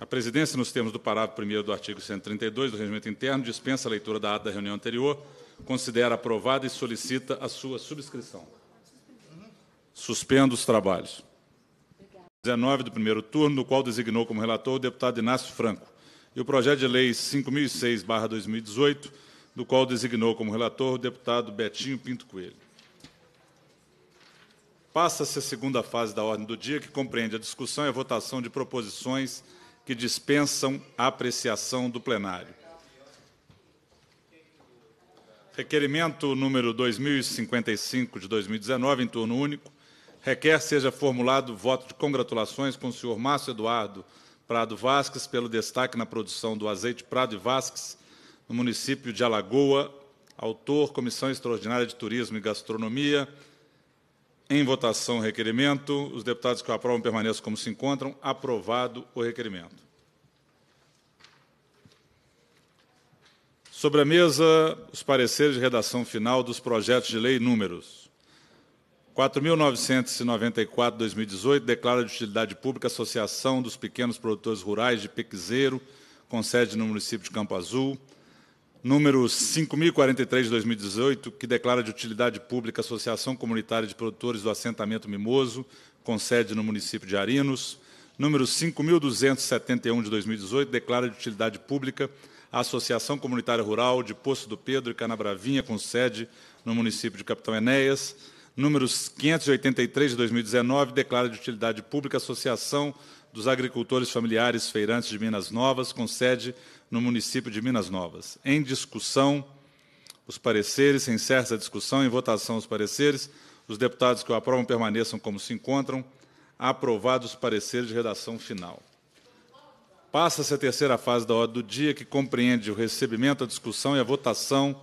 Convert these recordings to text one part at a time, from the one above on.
A presidência, nos termos do parágrafo 1 do artigo 132 do Regimento Interno, dispensa a leitura da ata da reunião anterior, considera aprovada e solicita a sua subscrição. Suspendo os trabalhos. 19 do primeiro turno, do qual designou como relator o deputado Inácio Franco, e o projeto de lei 5006/2018, do qual designou como relator o deputado Betinho Pinto Coelho. Passa-se a segunda fase da ordem do dia, que compreende a discussão e a votação de proposições que dispensam a apreciação do plenário. Requerimento número 2055 de 2019, em turno único, requer seja formulado voto de congratulações com o senhor Márcio Eduardo Prado Vasques pelo destaque na produção do azeite Prado e Vasques no município de Alagoa, autor Comissão Extraordinária de Turismo e Gastronomia, em votação o requerimento. Os deputados que o aprovam permaneçam como se encontram. Aprovado o requerimento. Sobre a mesa, os pareceres de redação final dos projetos de lei números 4.994-2018, declara de utilidade pública a Associação dos Pequenos Produtores Rurais de Pequizeiro, com sede no município de Campo Azul número 5043 de 2018, que declara de utilidade pública a Associação Comunitária de Produtores do Assentamento Mimoso, com sede no município de Arinos. Número 5271 de 2018, declara de utilidade pública a Associação Comunitária Rural de Poço do Pedro e Canabravinha, com sede no município de Capitão Enéas. Número 583 de 2019, declara de utilidade pública a Associação dos agricultores familiares feirantes de Minas Novas, com sede no município de Minas Novas. Em discussão, os pareceres, se encerra discussão, em votação os pareceres, os deputados que o aprovam permaneçam como se encontram, aprovados os pareceres de redação final. Passa-se a terceira fase da ordem do dia, que compreende o recebimento, a discussão e a votação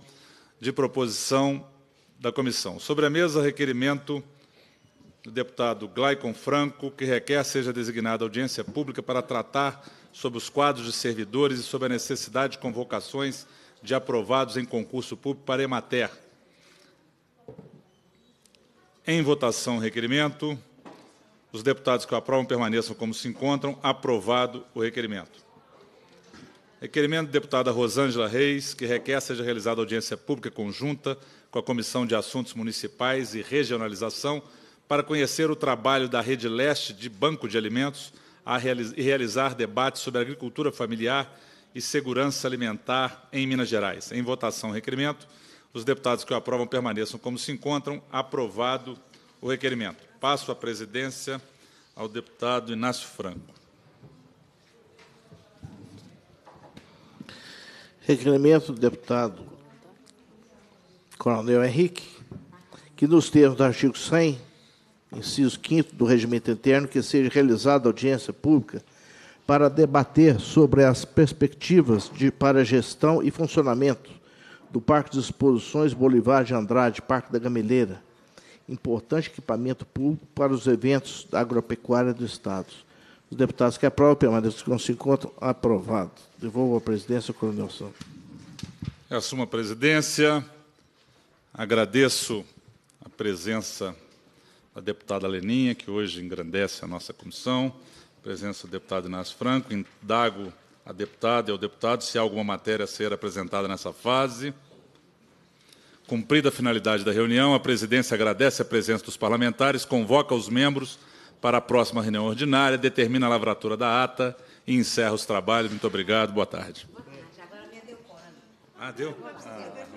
de proposição da comissão. Sobre a mesa, requerimento do deputado Glaicon Franco, que requer seja designada audiência pública para tratar sobre os quadros de servidores e sobre a necessidade de convocações de aprovados em concurso público para Emater. Em votação, requerimento. Os deputados que o aprovam permaneçam como se encontram. Aprovado o requerimento. Requerimento da deputada Rosângela Reis, que requer seja realizada audiência pública conjunta com a Comissão de Assuntos Municipais e Regionalização para conhecer o trabalho da Rede Leste de Banco de Alimentos e realizar debates sobre agricultura familiar e segurança alimentar em Minas Gerais. Em votação, requerimento. Os deputados que o aprovam permaneçam como se encontram. Aprovado o requerimento. Passo a presidência ao deputado Inácio Franco. Requerimento do deputado Coronel Henrique, que nos termos do artigo 100 inciso 5 do Regimento Interno, que seja realizada audiência pública para debater sobre as perspectivas de, para gestão e funcionamento do Parque de Exposições Bolivar de Andrade, Parque da Gameleira, importante equipamento público para os eventos da agropecuária do Estado. Os deputados que aprovam permaneçam como se encontram. Aprovado. Devolvo a presidência ao Coronel Santos. Eu assumo a presidência. Agradeço a presença a deputada Leninha, que hoje engrandece a nossa comissão, a presença do deputado Inácio Franco, indago a deputada e ao deputado se há alguma matéria a ser apresentada nessa fase. Cumprida a finalidade da reunião, a presidência agradece a presença dos parlamentares, convoca os membros para a próxima reunião ordinária, determina a lavratura da ata e encerra os trabalhos. Muito obrigado. Boa tarde. Boa tarde. Agora minha deu Ah, deu? Ah.